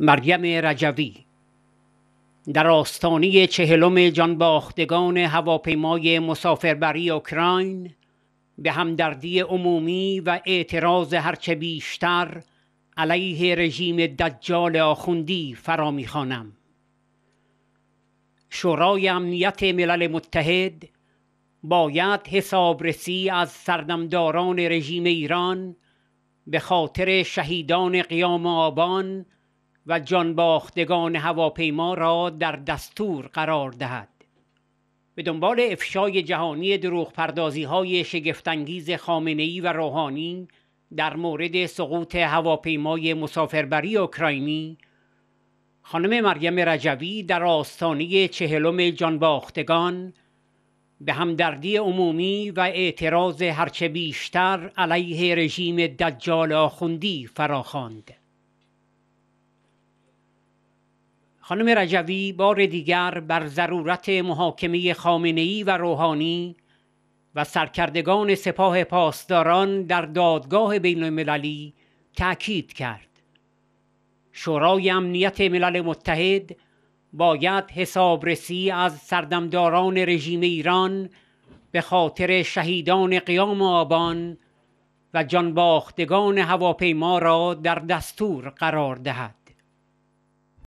مریم رجوی در آستانه چهلم جانباختگان هواپیمای مسافربری اوکراین به همدردی عمومی و اعتراض هرچه بیشتر علیه رژیم دجال آخوندی فرا میخوانم شورای امنیت ملل متحد باید حسابرسی از سردمداران رژیم ایران به خاطر شهیدان قیام آبان و جانباختگان هواپیما را در دستور قرار دهد به دنبال افشای جهانی دروغ پردازی های شگفتانگیز خامنه و روحانی در مورد سقوط هواپیمای مسافربری اوکراینی خانم مریم رجوی در آستانه چهلم جانباختگان به همدردی عمومی و اعتراض هرچه بیشتر علیه رژیم دجال آخوندی فراخواند. خانم رجوی بار دیگر بر ضرورت محاکمه خامنه‌ای و روحانی و سرکردگان سپاه پاسداران در دادگاه بین المللی تأکید کرد. شورای امنیت ملل متحد باید حسابرسی از سردمداران رژیم ایران به خاطر شهیدان قیام آبان و جانباختگان هواپیما را در دستور قرار دهد.